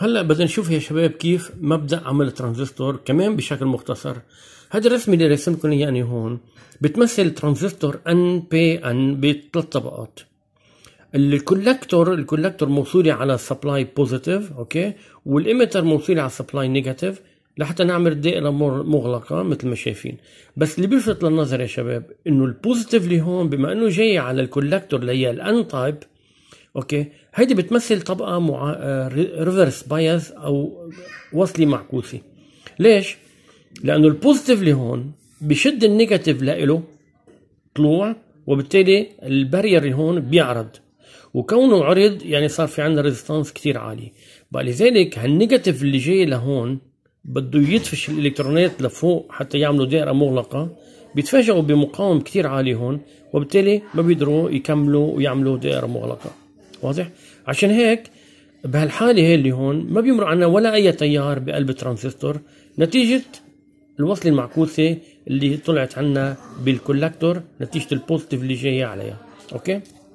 هلا بدنا نشوف يا شباب كيف مبدا عمل الترانزستور كمان بشكل مختصر هذا الرسمه اللي رسمتكم اياه يعني هون بتمثل ترانزستور ان بي ان بثلاث طبقات الكولكتور الكولكتور موصولة على سبلاي بوزيتيف اوكي والاميتر موصولة على سبلاي نيجاتيف لحتى نعمل دائره مغلقة مثل ما شايفين بس اللي بيلفت للنظر يا شباب انه البوزيتيف اللي هون بما انه جاي على الكولكتور اللي هي الان تايب اوكي هيدي بتمثل طبقه مع... ريفرس آه، بايز او وصله معكوسه ليش لانه البوزيتيف اللي هون بشد النيجاتيف لإله طلوع وبالتالي البارير اللي هون بيعرض وكونه عرض يعني صار في عندنا ريزيستانس كثير عالي بقى لذلك هالنيجاتيف اللي جاي لهون بده يدفش الالكترونات لفوق حتى يعملوا دائره مغلقه بيتفاجئوا بمقاوم كثير عالي هون وبالتالي ما بيقدروا يكملوا ويعملوا دائره مغلقه واضح عشان هيك بهالحاله هي اللي هون ما بيمر عنا ولا اي تيار بقلب الترانزستور نتيجه الوصله المعكوسه اللي طلعت عنا بالكولكتور نتيجه البوزيتيف اللي جايه عليها اوكي